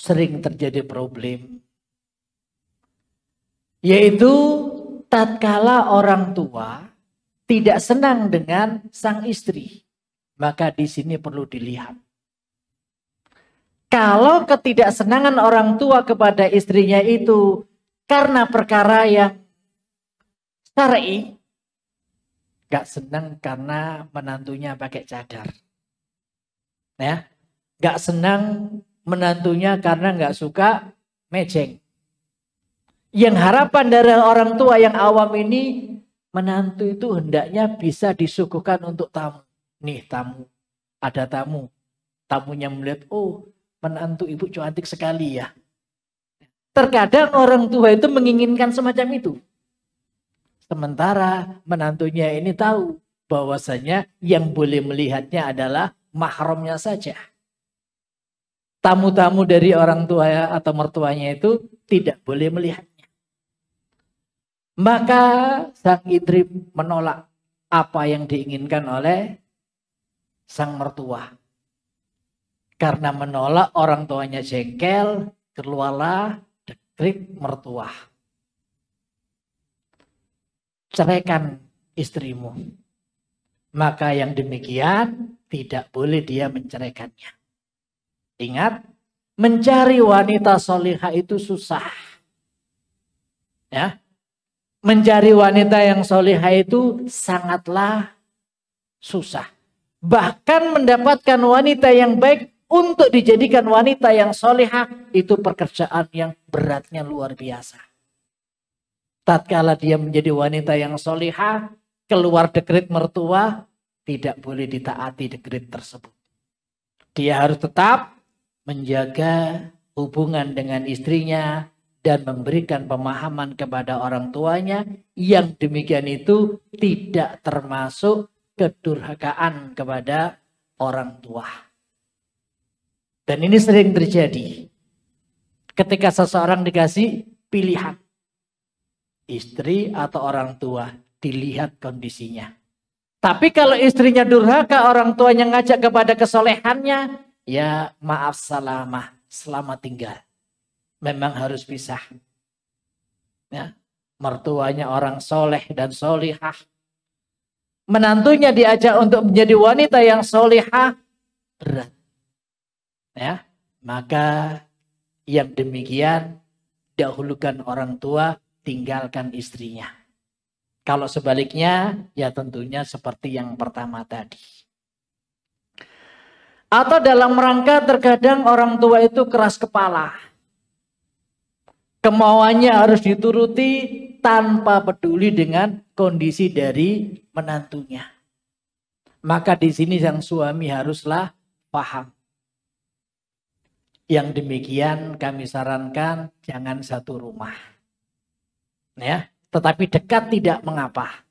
sering terjadi problem. Yaitu tatkala orang tua tidak senang dengan sang istri. Maka di sini perlu dilihat. Kalau ketidaksenangan orang tua kepada istrinya itu karena perkara yang syar'i, gak senang karena menantunya pakai cadar. Ya, gak senang menantunya karena nggak suka mejeng. Yang harapan dari orang tua yang awam ini, menantu itu hendaknya bisa disuguhkan untuk tamu. Nih tamu, ada tamu. Tamunya melihat, oh menantu ibu cantik sekali ya. Terkadang orang tua itu menginginkan semacam itu. Sementara menantunya ini tahu bahwasanya yang boleh melihatnya adalah mahramnya saja tamu-tamu dari orang tua ya atau mertuanya itu tidak boleh melihatnya. Maka sang istri menolak apa yang diinginkan oleh sang mertua. Karena menolak orang tuanya jengkel, keluarlah dekrik mertua. Ceraikan istrimu. Maka yang demikian tidak boleh dia menceraikannya. Ingat, mencari wanita soliha itu susah. Ya, mencari wanita yang soliha itu sangatlah susah. Bahkan mendapatkan wanita yang baik untuk dijadikan wanita yang soliha itu pekerjaan yang beratnya luar biasa. Tatkala dia menjadi wanita yang soliha, keluar dekrit mertua, tidak boleh ditaati dekrit tersebut. Dia harus tetap menjaga hubungan dengan istrinya dan memberikan pemahaman kepada orang tuanya yang demikian itu tidak termasuk kedurhakaan kepada orang tua. Dan ini sering terjadi ketika seseorang dikasih pilihan istri atau orang tua dilihat kondisinya. Tapi kalau istrinya durhaka, orang tuanya ngajak kepada kesolehannya, Ya maaf salamah, selamat tinggal. Memang harus pisah. Ya, mertuanya orang soleh dan solihah. Menantunya diajak untuk menjadi wanita yang solihah berat. Ya, maka yang demikian dahulukan orang tua, tinggalkan istrinya. Kalau sebaliknya, ya tentunya seperti yang pertama tadi. Atau dalam rangka terkadang orang tua itu keras kepala. Kemauannya harus dituruti tanpa peduli dengan kondisi dari menantunya. Maka di sini sang suami haruslah paham. Yang demikian kami sarankan jangan satu rumah. Ya, tetapi dekat tidak mengapa.